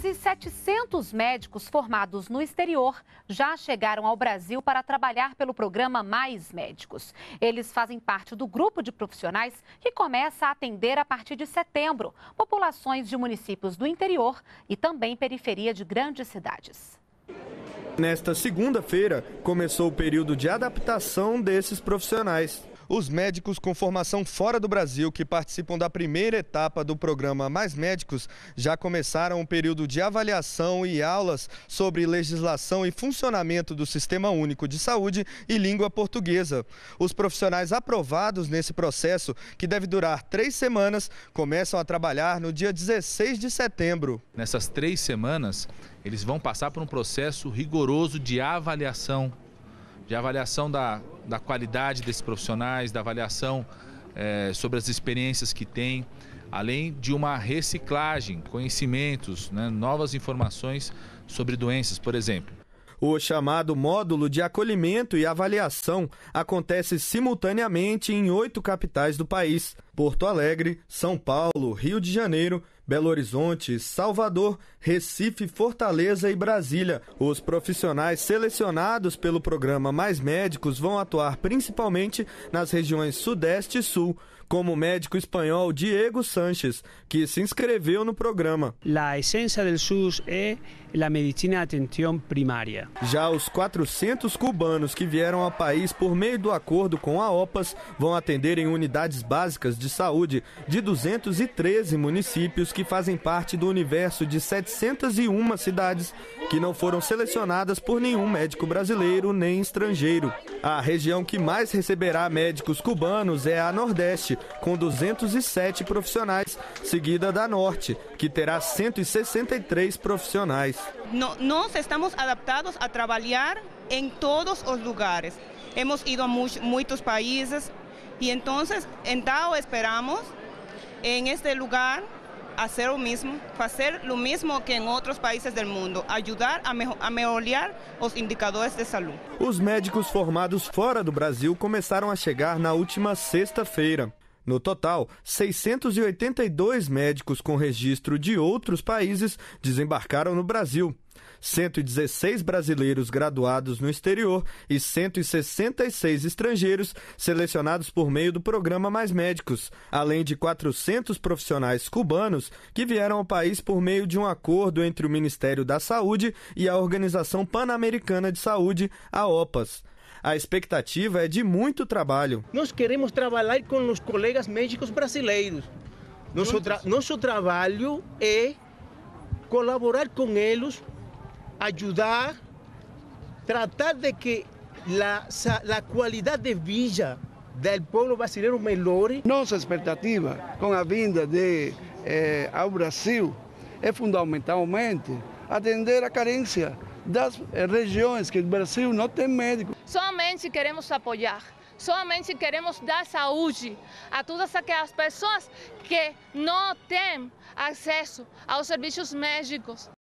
Quase 700 médicos formados no exterior já chegaram ao Brasil para trabalhar pelo programa Mais Médicos. Eles fazem parte do grupo de profissionais que começa a atender a partir de setembro populações de municípios do interior e também periferia de grandes cidades. Nesta segunda-feira, começou o período de adaptação desses profissionais. Os médicos com formação fora do Brasil que participam da primeira etapa do programa Mais Médicos já começaram um período de avaliação e aulas sobre legislação e funcionamento do Sistema Único de Saúde e língua portuguesa. Os profissionais aprovados nesse processo, que deve durar três semanas, começam a trabalhar no dia 16 de setembro. Nessas três semanas, eles vão passar por um processo rigoroso de avaliação de avaliação da, da qualidade desses profissionais, da avaliação é, sobre as experiências que têm, além de uma reciclagem, conhecimentos, né, novas informações sobre doenças, por exemplo. O chamado módulo de acolhimento e avaliação acontece simultaneamente em oito capitais do país: Porto Alegre, São Paulo, Rio de Janeiro, Belo Horizonte, Salvador, Recife, Fortaleza e Brasília. Os profissionais selecionados pelo programa Mais Médicos vão atuar principalmente nas regiões Sudeste e Sul, como o médico espanhol Diego Sanches, que se inscreveu no programa. A essência do SUS é a medicina atenção primária. Já os 400 cubanos que vieram ao país por meio do acordo com a OPAS vão atender em unidades básicas de saúde de 213 municípios que fazem parte do universo de 701 cidades que não foram selecionadas por nenhum médico brasileiro nem estrangeiro. A região que mais receberá médicos cubanos é a Nordeste, com 207 profissionais, seguida da Norte, que terá 163 profissionais. nós estamos adaptados a trabalhar em todos os lugares. Hemos ido a muitos, países e então, em então esperamos em este lugar hacer lo mismo, hacer lo mismo que en otros países del mundo, ajudar a, a melhorar os indicadores de saúde. Os médicos formados fora do Brasil começaram a chegar na última sexta-feira. No total, 682 médicos com registro de outros países desembarcaram no Brasil. 116 brasileiros graduados no exterior e 166 estrangeiros selecionados por meio do programa Mais Médicos, além de 400 profissionais cubanos que vieram ao país por meio de um acordo entre o Ministério da Saúde e a Organização Pan-Americana de Saúde, a OPAS. A expectativa é de muito trabalho. Nós queremos trabalhar com os colegas médicos brasileiros. Nosso, tra nosso trabalho é colaborar com eles ayudar, tratar de que la, la qualidade de vida do povo brasileiro melhore. Nossa expectativa com a vinda de, eh, ao Brasil é fundamentalmente atender a carência das eh, regiões que o Brasil não tem médico. Somente queremos apoiar, somente queremos dar saúde a todas aquelas pessoas que não têm acesso aos serviços médicos.